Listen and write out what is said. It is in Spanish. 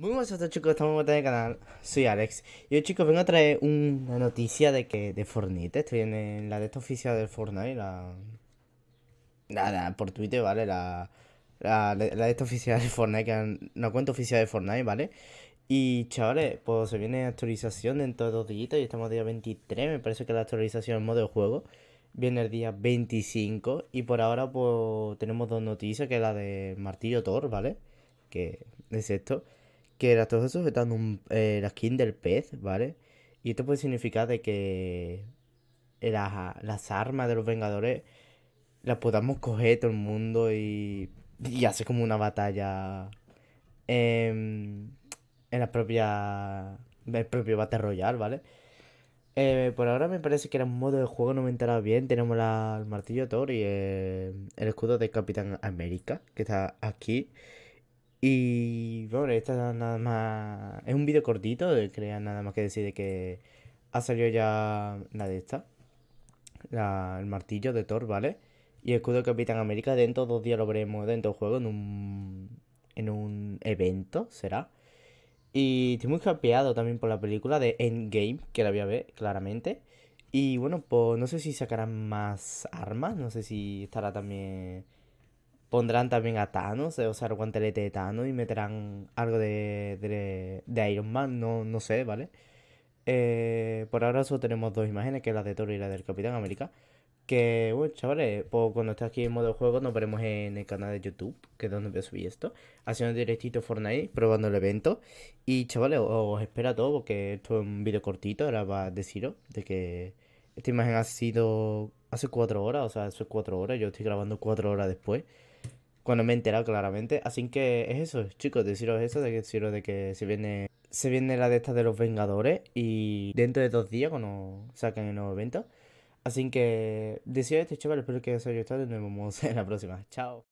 Muy buenas a todos chicos, estamos vuelta en el canal, soy Alex Y hoy chicos vengo a traer una noticia de que de Fortnite Estoy en, la de esta oficial de Fortnite, la... Nada, por Twitter, ¿vale? La, la, la de esta oficial de Fortnite, que una cuenta oficial de Fortnite, ¿vale? Y chavales, pues se viene actualización dentro de dos días y estamos día 23 Me parece que la actualización en modo de juego Viene el día 25 y por ahora pues tenemos dos noticias Que es la de Martillo Thor, ¿vale? Que es esto que todo todo sujetando un, eh, la skin del pez, ¿vale? Y esto puede significar de que las armas de los Vengadores las podamos coger todo el mundo y, y hacer como una batalla em, en, la propia el propio Battle Royale, ¿vale? Eh, por ahora me parece que era un modo de juego no me enteraba bien. Tenemos el martillo Thor y el escudo de Capitán América, que está aquí. Y bueno, esta nada más. Es un vídeo cortito, crean nada más que decir de que ha salido ya la de esta. el martillo de Thor, ¿vale? Y el escudo de Capitán América. Dentro dos días lo veremos dentro del juego en un, en un evento, será. Y estoy muy capeado también por la película de Endgame, que la voy a ver claramente. Y bueno, pues no sé si sacarán más armas, no sé si estará también pondrán también a Thanos, eh, o sea, el guantelete de Thanos y meterán algo de, Iron Man, no, no sé, ¿vale? Eh, por ahora solo tenemos dos imágenes, que es la de Thor y la del Capitán América. Que, bueno, chavales, pues cuando esté aquí en modo juego nos veremos en el canal de YouTube, que es donde voy a subir esto. Haciendo directito Fortnite, probando el evento. Y, chavales, os espera todo, porque esto es un vídeo cortito, ahora va a deciros de que esta imagen ha sido hace cuatro horas, o sea, hace cuatro horas, yo estoy grabando cuatro horas después. Bueno, me he enterado claramente. Así que es eso, chicos, deciros eso, deciros de que se viene. Se viene la de estas de los Vengadores. Y dentro de dos días, cuando saquen el nuevo evento. Así que deciros esto, chavales. Espero que os haya gustado nos vemos en la próxima. Chao.